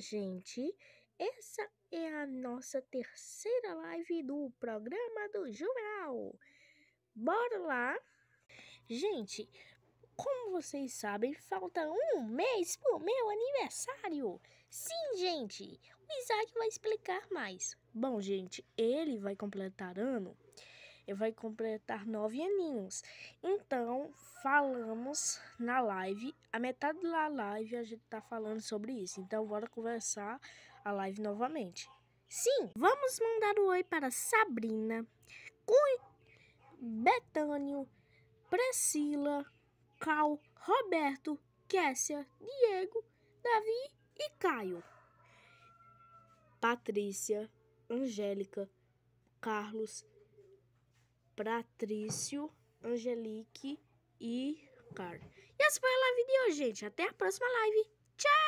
gente, essa é a nossa terceira live do programa do Juvenal. Bora lá! Gente, como vocês sabem, falta um mês pro meu aniversário. Sim, gente, o Isaac vai explicar mais. Bom, gente, ele vai completar ano. Ele vai completar nove aninhos. Então, falamos na live, a metade da live a gente tá falando sobre isso. Então bora conversar a live novamente. Sim, vamos mandar um oi para Sabrina, Cui Betânio, Priscila, Cal, Roberto, Kessia, Diego, Davi e Caio. Patrícia, Angélica, Carlos, Patrício, Angelique, e car. E essa é foi a live de hoje, gente. Até a próxima live. Tchau!